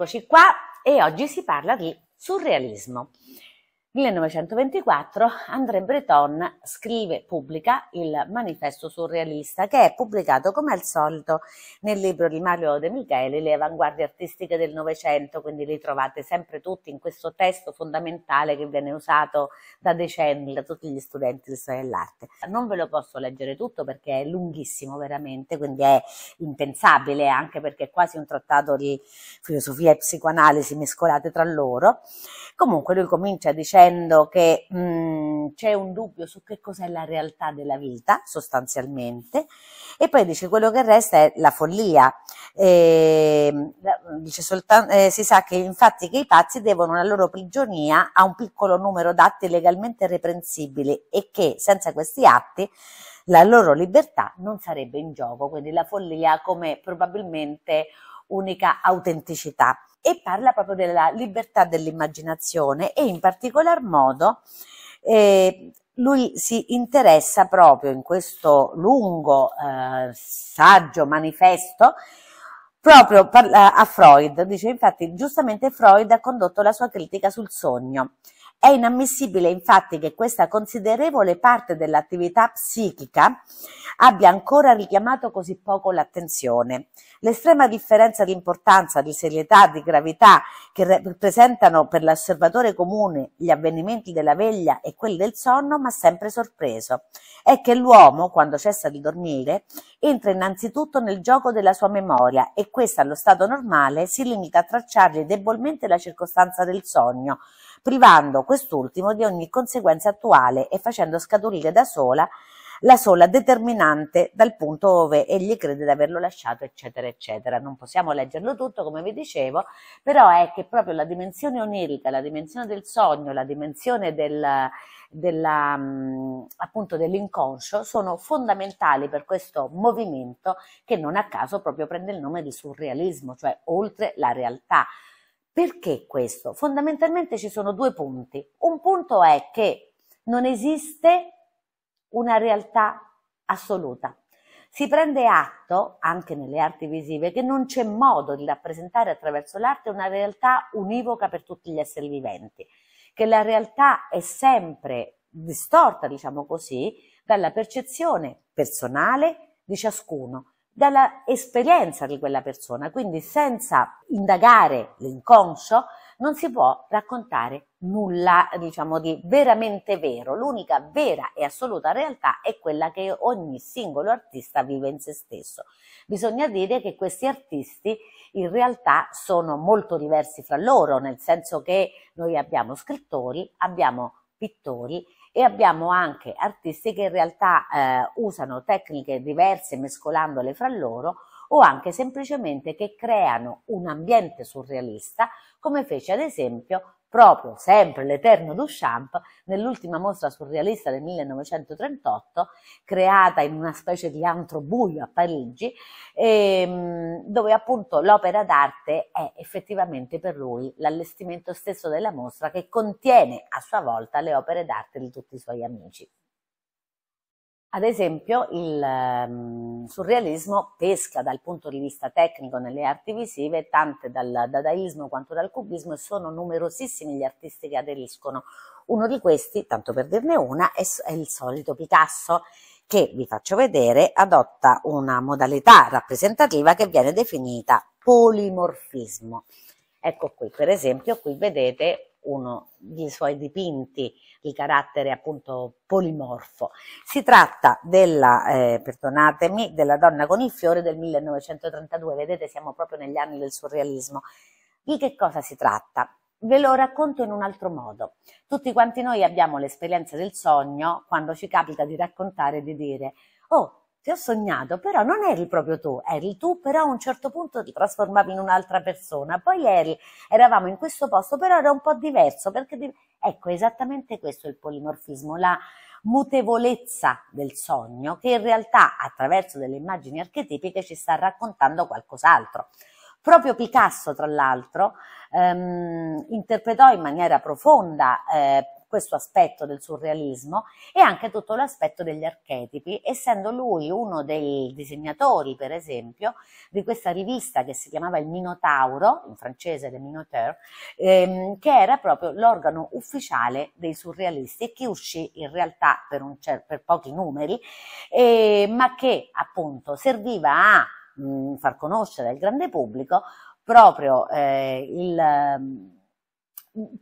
Eccoci qua e oggi si parla di surrealismo. 1924 André Breton scrive, pubblica il Manifesto Surrealista, che è pubblicato come al solito nel libro di Mario De Michele Le avanguardie artistiche del Novecento, quindi li trovate sempre tutti in questo testo fondamentale che viene usato da decenni da tutti gli studenti di storia dell'arte. Non ve lo posso leggere tutto perché è lunghissimo veramente, quindi è impensabile anche perché è quasi un trattato di filosofia e psicoanalisi mescolate tra loro. Comunque lui comincia dicendo dicendo che mh, mm, c'è un dubbio su che cos'è la realtà della vita, sostanzialmente, e poi dice quello che resta è la follia. E, ehm, dice soltanto, eh, si sa che infatti che i pazzi devono la loro prigionia a un piccolo numero d'atti legalmente reprensibili e che senza questi atti la loro libertà non sarebbe in gioco, quindi la follia come probabilmente unica autenticità e parla proprio della libertà dell'immaginazione e in particolar modo eh, lui si interessa proprio in questo lungo eh, saggio manifesto proprio eh, a Freud, dice infatti giustamente Freud ha condotto la sua critica sul sogno è inammissibile infatti che questa considerevole parte dell'attività psichica abbia ancora richiamato così poco l'attenzione. L'estrema differenza di importanza, di serietà, di gravità che rappresentano per l'osservatore comune gli avvenimenti della veglia e quelli del sonno mi ha sempre sorpreso. È che l'uomo, quando cessa di dormire, entra innanzitutto nel gioco della sua memoria e questa allo stato normale si limita a tracciargli debolmente la circostanza del sogno, privando quest'ultimo di ogni conseguenza attuale e facendo scaturire da sola la sola determinante dal punto dove egli crede di averlo lasciato, eccetera, eccetera. Non possiamo leggerlo tutto, come vi dicevo, però è che proprio la dimensione onirica, la dimensione del sogno, la dimensione del, della, mm, appunto dell'inconscio sono fondamentali per questo movimento che non a caso proprio prende il nome di surrealismo, cioè oltre la realtà. Perché questo? Fondamentalmente ci sono due punti. Un punto è che non esiste una realtà assoluta. Si prende atto, anche nelle arti visive, che non c'è modo di rappresentare attraverso l'arte una realtà univoca per tutti gli esseri viventi, che la realtà è sempre distorta, diciamo così, dalla percezione personale di ciascuno dalla esperienza di quella persona, quindi senza indagare l'inconscio non si può raccontare nulla, diciamo, di veramente vero. L'unica vera e assoluta realtà è quella che ogni singolo artista vive in se stesso. Bisogna dire che questi artisti in realtà sono molto diversi fra loro, nel senso che noi abbiamo scrittori, abbiamo pittori e abbiamo anche artisti che in realtà eh, usano tecniche diverse mescolandole fra loro o anche semplicemente che creano un ambiente surrealista come fece ad esempio proprio sempre l'Eterno Duchamp nell'ultima mostra surrealista del 1938, creata in una specie di antro buio a Parigi, ehm, dove appunto l'opera d'arte è effettivamente per lui l'allestimento stesso della mostra che contiene a sua volta le opere d'arte di tutti i suoi amici. Ad esempio, il um, surrealismo pesca dal punto di vista tecnico nelle arti visive, tante dal dadaismo quanto dal cubismo, e sono numerosissimi gli artisti che aderiscono. Uno di questi, tanto per dirne una, è, è il solito Picasso, che vi faccio vedere, adotta una modalità rappresentativa che viene definita polimorfismo. Ecco qui, per esempio, qui vedete uno dei suoi dipinti di carattere appunto polimorfo. Si tratta della, eh, perdonatemi, della donna con il fiore del 1932, vedete siamo proprio negli anni del surrealismo. Di che cosa si tratta? Ve lo racconto in un altro modo. Tutti quanti noi abbiamo l'esperienza del sogno quando ci capita di raccontare e di dire, oh, ti ho sognato, però non eri proprio tu, eri tu, però a un certo punto ti trasformavi in un'altra persona, poi eri, eravamo in questo posto, però era un po' diverso, perché ecco esattamente questo è il polimorfismo, la mutevolezza del sogno che in realtà attraverso delle immagini archetipiche ci sta raccontando qualcos'altro. Proprio Picasso, tra l'altro, ehm, interpretò in maniera profonda eh, questo aspetto del surrealismo e anche tutto l'aspetto degli archetipi, essendo lui uno dei disegnatori, per esempio, di questa rivista che si chiamava il Minotauro, in francese le Minotaur, ehm, che era proprio l'organo ufficiale dei surrealisti e che uscì in realtà per, un cer- per pochi numeri, eh, ma che appunto serviva a mh, far conoscere al grande pubblico proprio eh, il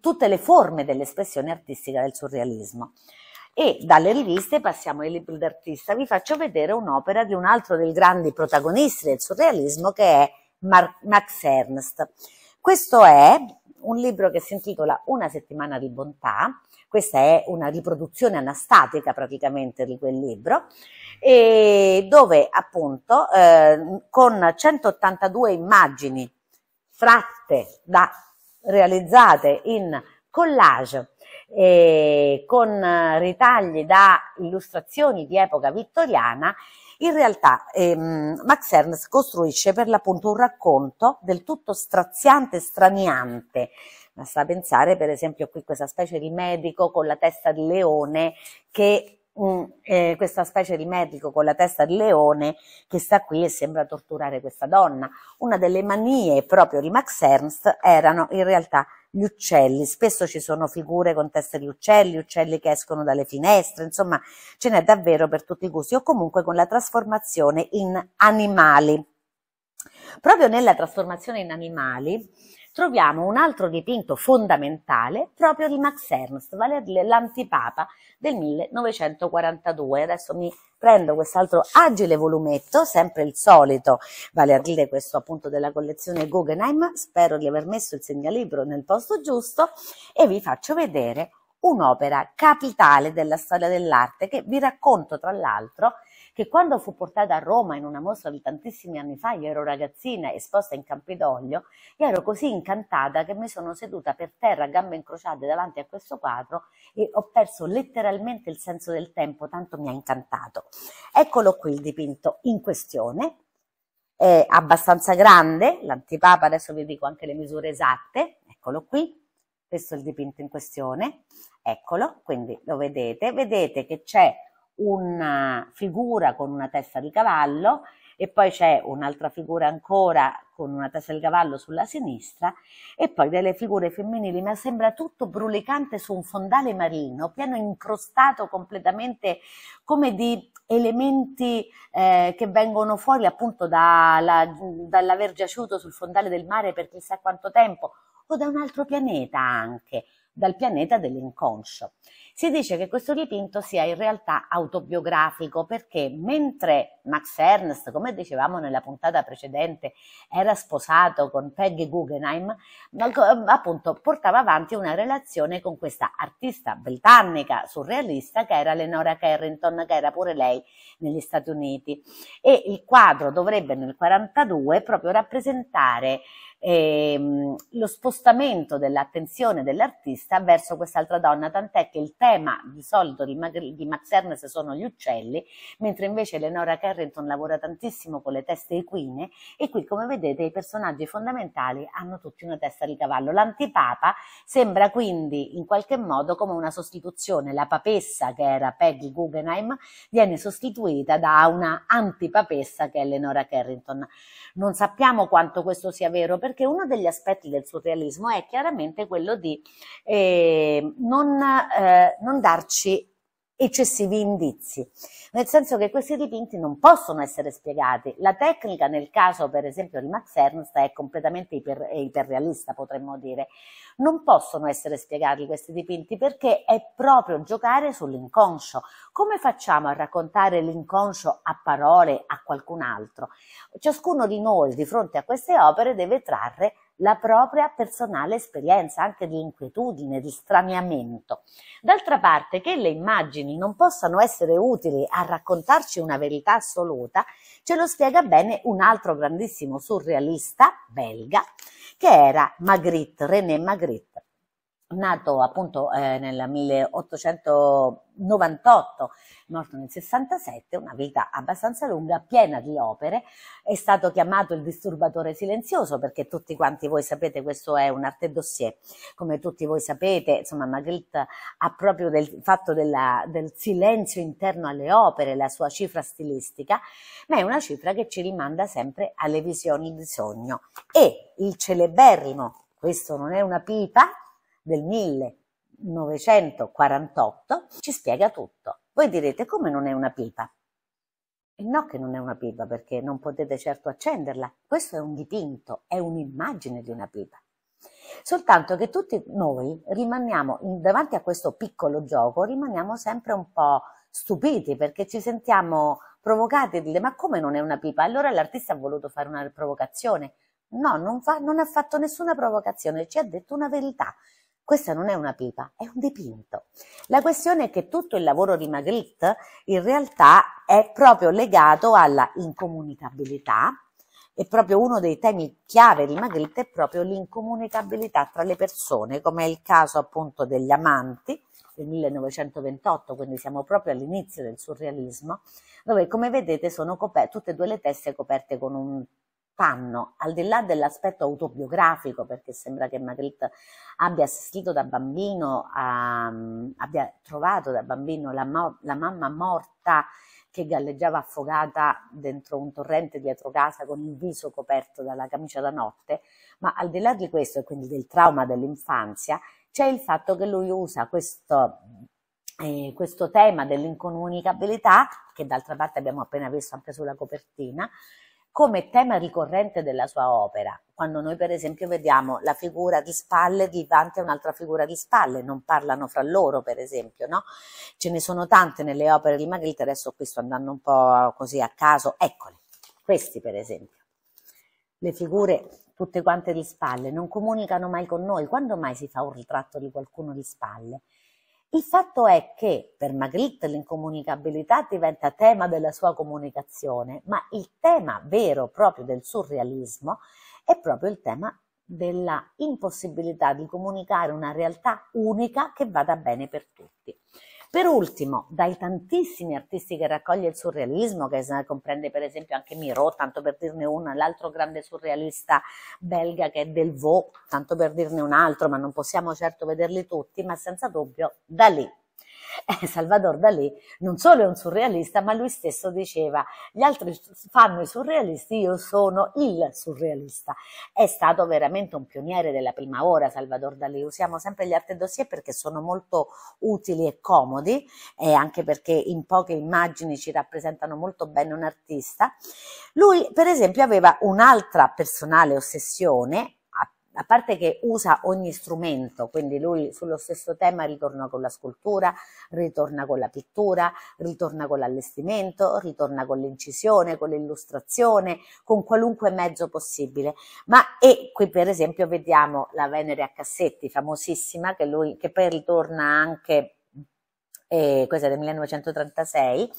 tutte le forme dell'espressione artistica del surrealismo. E dalle riviste passiamo ai libri d'artista. Vi faccio vedere un'opera di un altro dei grandi protagonisti del surrealismo che è Mar Max Ernst. Questo è un libro che si intitola Una settimana di bontà, questa è una riproduzione anastatica praticamente di quel libro, dove appunto eh, con 182 immagini fratte da realizzate in collage eh, con ritagli da illustrazioni di epoca vittoriana, in realtà ehm, Max Ernst costruisce per l'appunto un racconto del tutto straziante e straniante. Basta pensare per esempio qui questa specie di medico con la testa di leone che un, eh, questa specie di medico con la testa di leone che sta qui e sembra torturare questa donna. Una delle manie proprio di Max Ernst erano in realtà gli uccelli, spesso ci sono figure con teste di uccelli, uccelli che escono dalle finestre, insomma ce n'è davvero per tutti i gusti o comunque con la trasformazione in animali. Proprio nella trasformazione in animali troviamo un altro dipinto fondamentale proprio di Max Ernst, vale a dire l'antipapa del 1942. Adesso mi prendo quest'altro agile volumetto, sempre il solito, vale a dire questo appunto della collezione Guggenheim, spero di aver messo il segnalibro nel posto giusto e vi faccio vedere un'opera capitale della storia dell'arte che vi racconto tra l'altro che quando fu portata a Roma in una mostra di tantissimi anni fa, io ero ragazzina esposta in Campidoglio, io ero così incantata che mi sono seduta per terra, a gambe incrociate davanti a questo quadro e ho perso letteralmente il senso del tempo, tanto mi ha incantato. Eccolo qui il dipinto in questione, è abbastanza grande, l'antipapa, adesso vi dico anche le misure esatte, eccolo qui, questo è il dipinto in questione, eccolo, quindi lo vedete, vedete che c'è una figura con una testa di cavallo e poi c'è un'altra figura ancora con una testa di cavallo sulla sinistra e poi delle figure femminili, ma sembra tutto brulicante su un fondale marino, pieno incrostato completamente come di elementi eh, che vengono fuori appunto da, la, dall'aver giaciuto sul fondale del mare per chissà quanto tempo o da un altro pianeta anche, dal pianeta dell'inconscio. Si dice che questo dipinto sia in realtà autobiografico perché mentre Max Ernst, come dicevamo nella puntata precedente, era sposato con Peggy Guggenheim, appunto portava avanti una relazione con questa artista britannica surrealista che era Lenora Carrington, che era pure lei negli Stati Uniti. E il quadro dovrebbe nel 1942 proprio rappresentare ehm, lo spostamento dell'attenzione dell'artista verso quest'altra donna, tant'è che il tema di solito di, Mag- di Max Ernest sono gli uccelli, mentre invece Eleonora Carrington lavora tantissimo con le teste equine e qui come vedete i personaggi fondamentali hanno tutti una testa di cavallo. L'antipapa sembra quindi in qualche modo come una sostituzione, la papessa che era Peggy Guggenheim viene sostituita da una antipapessa che è Eleonora Carrington. Non sappiamo quanto questo sia vero perché uno degli aspetti del surrealismo è chiaramente quello di eh, non, eh, non darci eccessivi indizi, nel senso che questi dipinti non possono essere spiegati. La tecnica, nel caso per esempio di Max Ernst, è completamente iper, iperrealista, potremmo dire. Non possono essere spiegati questi dipinti perché è proprio giocare sull'inconscio. Come facciamo a raccontare l'inconscio a parole a qualcun altro? Ciascuno di noi, di fronte a queste opere, deve trarre la propria personale esperienza, anche di inquietudine, di straniamento. D'altra parte, che le immagini non possano essere utili a raccontarci una verità assoluta, ce lo spiega bene un altro grandissimo surrealista belga, che era Magritte, René Magritte nato appunto eh, nel 1898, morto nel 67, una vita abbastanza lunga, piena di opere, è stato chiamato il disturbatore silenzioso perché tutti quanti voi sapete questo è un arte dossier, come tutti voi sapete, insomma Magritte ha proprio del fatto della, del silenzio interno alle opere la sua cifra stilistica, ma è una cifra che ci rimanda sempre alle visioni di sogno e il celeberrimo, questo non è una pipa, del 1948 ci spiega tutto. Voi direte come non è una pipa? E no che non è una pipa perché non potete certo accenderla, questo è un dipinto, è un'immagine di una pipa. Soltanto che tutti noi rimaniamo davanti a questo piccolo gioco, rimaniamo sempre un po' stupiti perché ci sentiamo provocati e dire ma come non è una pipa? Allora l'artista ha voluto fare una provocazione. No, non, fa, non ha fatto nessuna provocazione, ci ha detto una verità. Questa non è una pipa, è un dipinto. La questione è che tutto il lavoro di Magritte in realtà è proprio legato alla incomunicabilità e proprio uno dei temi chiave di Magritte è proprio l'incomunicabilità tra le persone, come è il caso appunto degli amanti del 1928, quindi siamo proprio all'inizio del surrealismo, dove come vedete sono tutte e due le teste coperte con un fanno, al di là dell'aspetto autobiografico, perché sembra che Magritte abbia assistito da bambino, a, mm, abbia trovato da bambino la, la mamma morta che galleggiava affogata dentro un torrente dietro casa con il viso coperto dalla camicia da notte, ma al di là di questo e quindi del trauma dell'infanzia, c'è il fatto che lui usa questo, eh, questo tema dell'incomunicabilità, che d'altra parte abbiamo appena visto anche sulla copertina, come tema ricorrente della sua opera. Quando noi per esempio vediamo la figura di spalle di Dante e un'altra figura di spalle, non parlano fra loro per esempio, no? Ce ne sono tante nelle opere di Magritte, adesso qui sto andando un po' così a caso, eccole, questi per esempio. Le figure tutte quante di spalle non comunicano mai con noi, quando mai si fa un ritratto di qualcuno di spalle? Il fatto è che per Magritte l'incomunicabilità diventa tema della sua comunicazione, ma il tema vero proprio del surrealismo è proprio il tema della impossibilità di comunicare una realtà unica che vada bene per tutti. Per ultimo, dai tantissimi artisti che raccoglie il surrealismo, che comprende per esempio anche Miro, tanto per dirne uno, l'altro grande surrealista belga che è Delvaux, tanto per dirne un altro, ma non possiamo certo vederli tutti, ma senza dubbio da lì Eh, Salvador Dalì non solo è un surrealista, ma lui stesso diceva gli altri fanno i surrealisti, io sono il surrealista. È stato veramente un pioniere della prima ora Salvador Dalì, usiamo sempre gli arte dossier perché sono molto utili e comodi e eh, anche perché in poche immagini ci rappresentano molto bene un artista. Lui per esempio aveva un'altra personale ossessione a parte che usa ogni strumento, quindi lui sullo stesso tema ritorna con la scultura, ritorna con la pittura, ritorna con l'allestimento, ritorna con l'incisione, con l'illustrazione, con qualunque mezzo possibile. Ma e qui per esempio vediamo la Venere a cassetti, famosissima, che, lui, che poi ritorna anche, eh, questa è del 1936,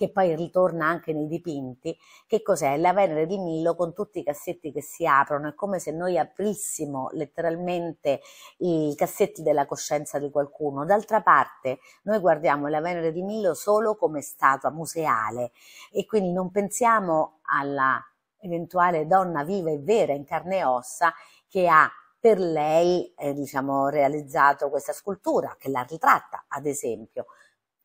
che poi ritorna anche nei dipinti, che cos'è? La Venere di Milo con tutti i cassetti che si aprono, è come se noi aprissimo letteralmente i cassetti della coscienza di qualcuno. D'altra parte noi guardiamo la Venere di Milo solo come statua museale e quindi non pensiamo alla eventuale donna viva e vera in carne e ossa che ha per lei eh, diciamo, realizzato questa scultura, che la ritratta ad esempio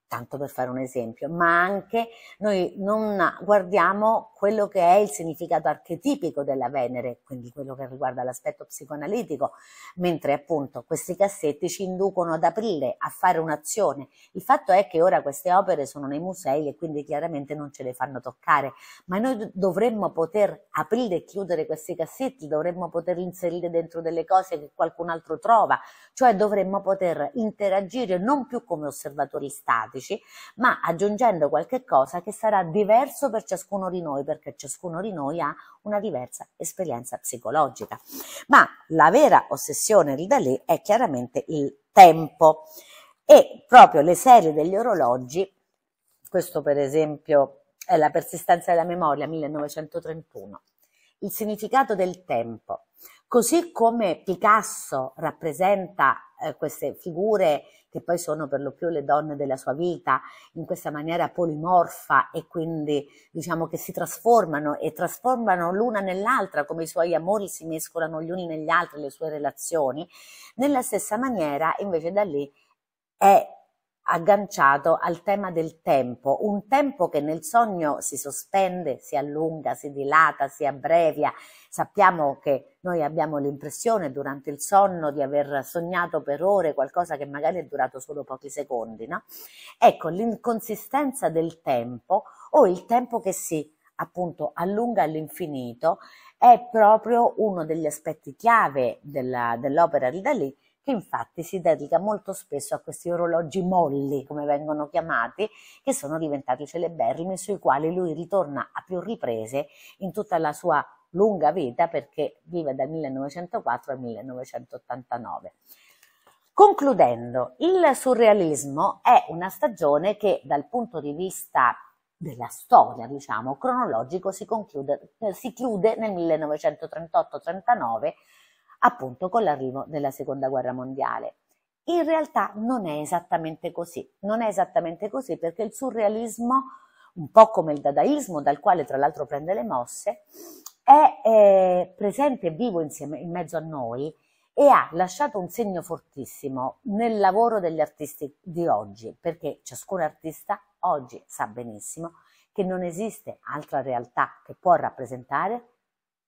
tanto per fare un esempio, ma anche noi non guardiamo quello che è il significato archetipico della Venere, quindi quello che riguarda l'aspetto psicoanalitico, mentre appunto questi cassetti ci inducono ad aprire, a fare un'azione. Il fatto è che ora queste opere sono nei musei e quindi chiaramente non ce le fanno toccare, ma noi dovremmo poter aprire e chiudere questi cassetti, dovremmo poter inserire dentro delle cose che qualcun altro trova, cioè dovremmo poter interagire non più come osservatori stati, problematici, ma aggiungendo qualche cosa che sarà diverso per ciascuno di noi, perché ciascuno di noi ha una diversa esperienza psicologica. Ma la vera ossessione di Dalì è chiaramente il tempo e proprio le serie degli orologi, questo per esempio è la persistenza della memoria 1931 il significato del tempo. Così come Picasso rappresenta eh, queste figure che poi sono per lo più le donne della sua vita in questa maniera polimorfa e quindi diciamo che si trasformano e trasformano l'una nell'altra come i suoi amori si mescolano gli uni negli altri le sue relazioni, nella stessa maniera invece da lì è agganciato al tema del tempo, un tempo che nel sogno si sospende, si allunga, si dilata, si abbrevia. Sappiamo che noi abbiamo l'impressione durante il sonno di aver sognato per ore qualcosa che magari è durato solo pochi secondi, no? Ecco, l'inconsistenza del tempo o il tempo che si appunto allunga all'infinito è proprio uno degli aspetti chiave dell'opera di Dalì che infatti si dedica molto spesso a questi orologi molli, come vengono chiamati, che sono diventati celeberrimi, sui quali lui ritorna a più riprese in tutta la sua lunga vita, perché vive dal 1904 al 1989. Concludendo, il surrealismo è una stagione che dal punto di vista della storia, diciamo, cronologico si, conclude, si chiude nel 1938-39 appunto con l'arrivo della seconda guerra mondiale. In realtà non è esattamente così, non è esattamente così perché il surrealismo, un po' come il dadaismo dal quale tra l'altro prende le mosse, è eh, presente e vivo insieme, in mezzo a noi e ha lasciato un segno fortissimo nel lavoro degli artisti di oggi, perché ciascun artista oggi sa benissimo che non esiste altra realtà che può rappresentare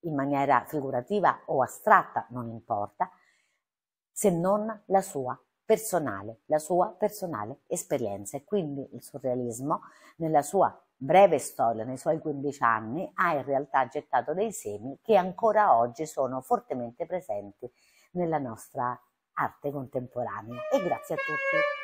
in maniera figurativa o astratta, non importa, se non la sua personale, la sua personale esperienza. E quindi il surrealismo, nella sua breve storia, nei suoi 15 anni, ha in realtà gettato dei semi che ancora oggi sono fortemente presenti nella nostra arte contemporanea. E grazie a tutti.